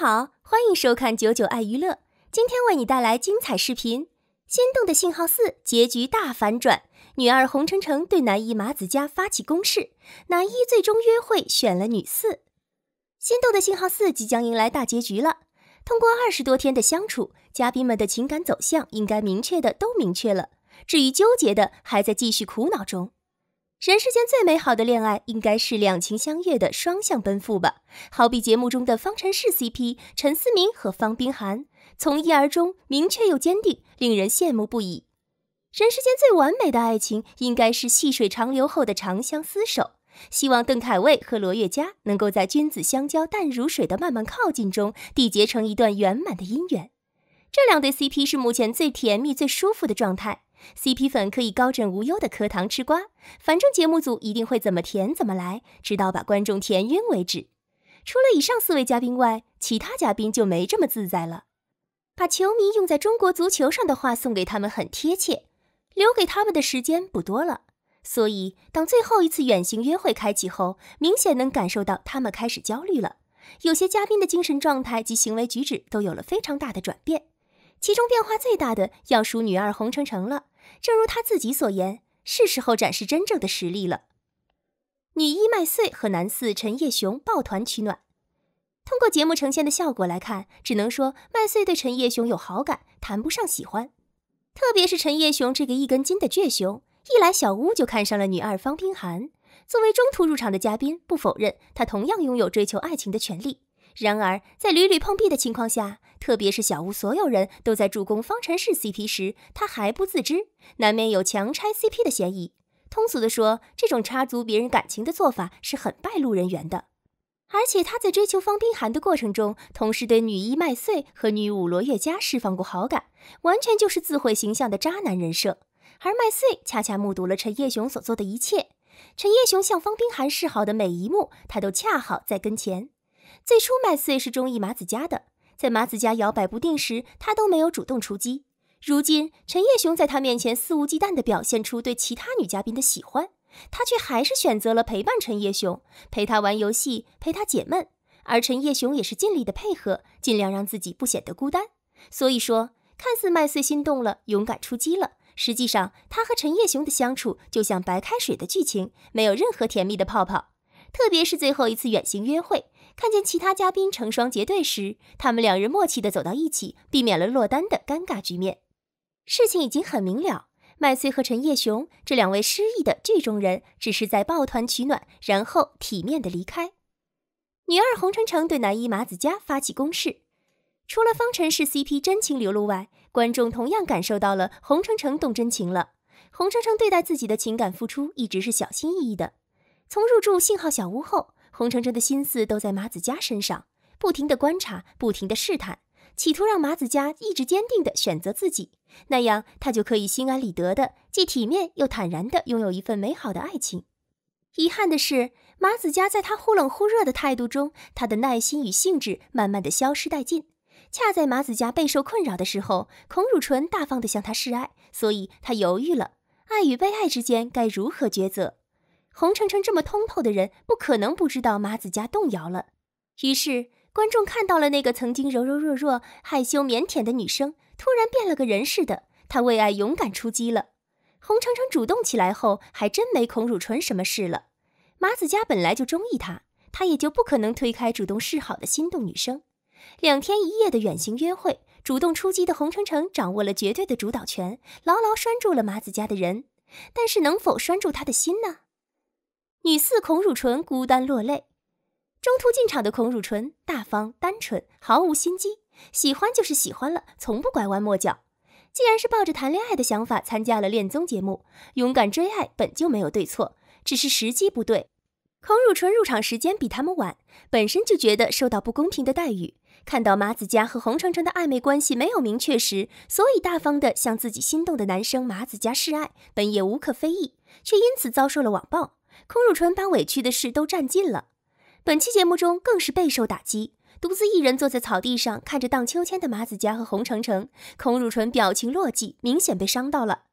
好，欢迎收看九九爱娱乐，今天为你带来精彩视频《心动的信号四》结局大反转，女二洪成成对男一马子佳发起攻势，男一最终约会选了女四。《心动的信号四》即将迎来大结局了，通过二十多天的相处，嘉宾们的情感走向应该明确的都明确了，至于纠结的还在继续苦恼中。人世间最美好的恋爱，应该是两情相悦的双向奔赴吧。好比节目中的方程式 CP 陈思明和方冰寒，从一而终，明确又坚定，令人羡慕不已。人世间最完美的爱情，应该是细水长流后的长相厮守。希望邓凯威和罗月嘉能够在君子相交淡如水的慢慢靠近中，缔结成一段圆满的姻缘。这两对 CP 是目前最甜蜜、最舒服的状态。CP 粉可以高枕无忧的磕糖吃瓜，反正节目组一定会怎么甜怎么来，直到把观众甜晕为止。除了以上四位嘉宾外，其他嘉宾就没这么自在了。把球迷用在中国足球上的话送给他们很贴切，留给他们的时间不多了。所以，当最后一次远行约会开启后，明显能感受到他们开始焦虑了。有些嘉宾的精神状态及行为举止都有了非常大的转变，其中变化最大的要数女二洪橙橙了。正如他自己所言，是时候展示真正的实力了。女一麦穗和男四陈叶雄抱团取暖。通过节目呈现的效果来看，只能说麦穗对陈叶雄有好感，谈不上喜欢。特别是陈叶雄这个一根筋的倔熊，一来小屋就看上了女二方冰寒。作为中途入场的嘉宾，不否认他同样拥有追求爱情的权利。然而，在屡屡碰壁的情况下，特别是小屋所有人都在助攻方程式 CP 时，他还不自知，难免有强拆 CP 的嫌疑。通俗地说，这种插足别人感情的做法是很败路人缘的。而且他在追求方冰寒的过程中，同时对女一麦穗和女五罗月佳释放过好感，完全就是自毁形象的渣男人设。而麦穗恰恰目睹了陈叶雄所做的一切，陈叶雄向方冰寒示好的每一幕，他都恰好在跟前。最初麦穗是中意马子佳的，在马子佳摇摆不定时，她都没有主动出击。如今陈叶雄在她面前肆无忌惮地表现出对其他女嘉宾的喜欢，她却还是选择了陪伴陈叶雄，陪他玩游戏，陪他解闷。而陈叶雄也是尽力的配合，尽量让自己不显得孤单。所以说，看似麦穗心动了，勇敢出击了，实际上她和陈叶雄的相处就像白开水的剧情，没有任何甜蜜的泡泡。特别是最后一次远行约会。看见其他嘉宾成双结对时，他们两人默契地走到一起，避免了落单的尴尬局面。事情已经很明了，麦穗和陈叶雄这两位失意的剧中人，只是在抱团取暖，然后体面地离开。女二洪成成对男一马子佳发起攻势，除了方程式 CP 真情流露外，观众同样感受到了洪成成动真情了。洪成成对待自己的情感付出一直是小心翼翼的，从入住信号小屋后。洪承畴的心思都在马子佳身上，不停的观察，不停的试探，企图让马子佳意志坚定的选择自己，那样他就可以心安理得的，既体面又坦然的拥有一份美好的爱情。遗憾的是，马子佳在他忽冷忽热的态度中，他的耐心与兴致慢慢的消失殆尽。恰在马子佳备受困扰的时候，孔汝纯大方的向他示爱，所以他犹豫了，爱与被爱之间该如何抉择？洪程程这么通透的人，不可能不知道马子佳动摇了。于是，观众看到了那个曾经柔柔弱弱、害羞腼腆的女生，突然变了个人似的。她为爱勇敢出击了。洪程程主动起来后，还真没孔汝纯什么事了。马子佳本来就中意他，他也就不可能推开主动示好的心动女生。两天一夜的远行约会，主动出击的洪程程掌握了绝对的主导权，牢牢拴住了马子佳的人。但是，能否拴住他的心呢？女四孔汝纯孤单落泪，中途进场的孔汝纯大方单纯，毫无心机，喜欢就是喜欢了，从不拐弯抹角。既然是抱着谈恋爱的想法参加了恋综节目，勇敢追爱本就没有对错，只是时机不对。孔汝纯入场时间比他们晚，本身就觉得受到不公平的待遇。看到马子佳和洪程程的暧昧关系没有明确时，所以大方地向自己心动的男生马子佳示爱，本也无可非议，却因此遭受了网暴。孔汝纯把委屈的事都占尽了，本期节目中更是备受打击，独自一人坐在草地上，看着荡秋千的马子佳和洪程程，孔汝纯表情落寂，明显被伤到了。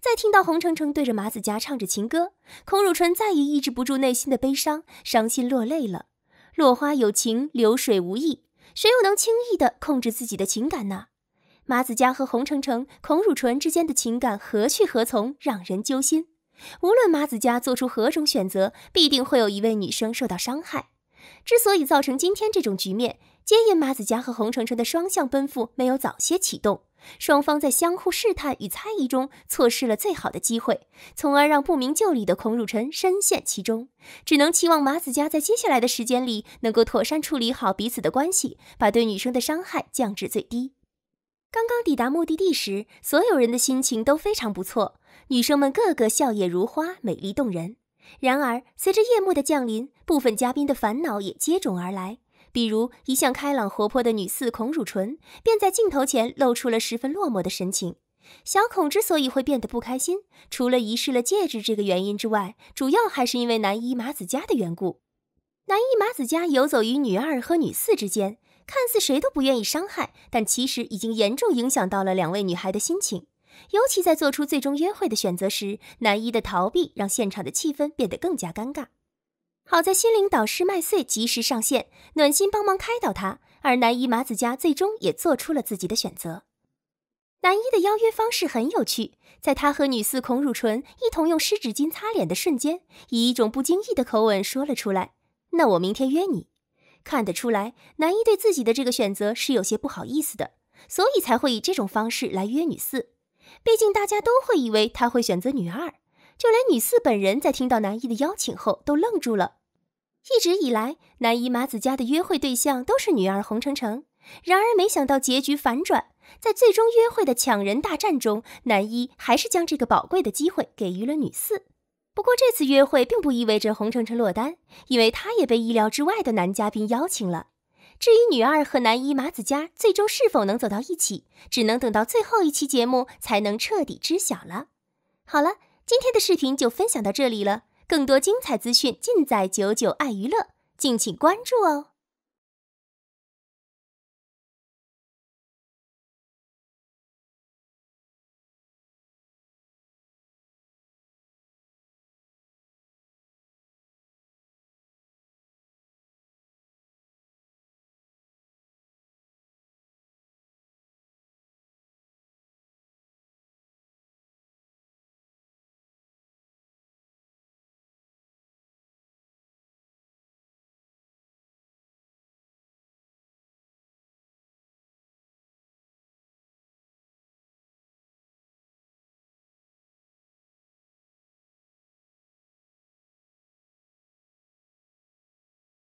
在听到洪程程对着马子佳唱着情歌，孔汝纯再也抑制不住内心的悲伤，伤心落泪了。落花有情，流水无意，谁又能轻易的控制自己的情感呢？马子佳和洪程程、孔汝纯之间的情感何去何从，让人揪心。无论马子佳做出何种选择，必定会有一位女生受到伤害。之所以造成今天这种局面，皆因马子佳和洪程程的双向奔赴没有早些启动，双方在相互试探与猜疑中错失了最好的机会，从而让不明就里的孔汝辰深陷其中，只能期望马子佳在接下来的时间里能够妥善处理好彼此的关系，把对女生的伤害降至最低。刚刚抵达目的地时，所有人的心情都非常不错，女生们个个笑靥如花，美丽动人。然而，随着夜幕的降临，部分嘉宾的烦恼也接踵而来。比如，一向开朗活泼的女四孔汝纯，便在镜头前露出了十分落寞的神情。小孔之所以会变得不开心，除了遗失了戒指这个原因之外，主要还是因为男一马子佳的缘故。男一马子佳游走于女二和女四之间。看似谁都不愿意伤害，但其实已经严重影响到了两位女孩的心情。尤其在做出最终约会的选择时，男一的逃避让现场的气氛变得更加尴尬。好在心灵导师麦穗及时上线，暖心帮忙开导他，而男一马子嘉最终也做出了自己的选择。男一的邀约方式很有趣，在他和女四孔汝纯一同用湿纸巾擦脸的瞬间，以一种不经意的口吻说了出来：“那我明天约你。”看得出来，男一对自己的这个选择是有些不好意思的，所以才会以这种方式来约女四。毕竟大家都会以为他会选择女二，就连女四本人在听到男一的邀请后都愣住了。一直以来，男一马子家的约会对象都是女二洪程程，然而没想到结局反转，在最终约会的抢人大战中，男一还是将这个宝贵的机会给予了女四。不过这次约会并不意味着洪丞丞落单，因为她也被意料之外的男嘉宾邀请了。至于女二和男一马子嘉最终是否能走到一起，只能等到最后一期节目才能彻底知晓了。好了，今天的视频就分享到这里了，更多精彩资讯尽在九九爱娱乐，敬请关注哦。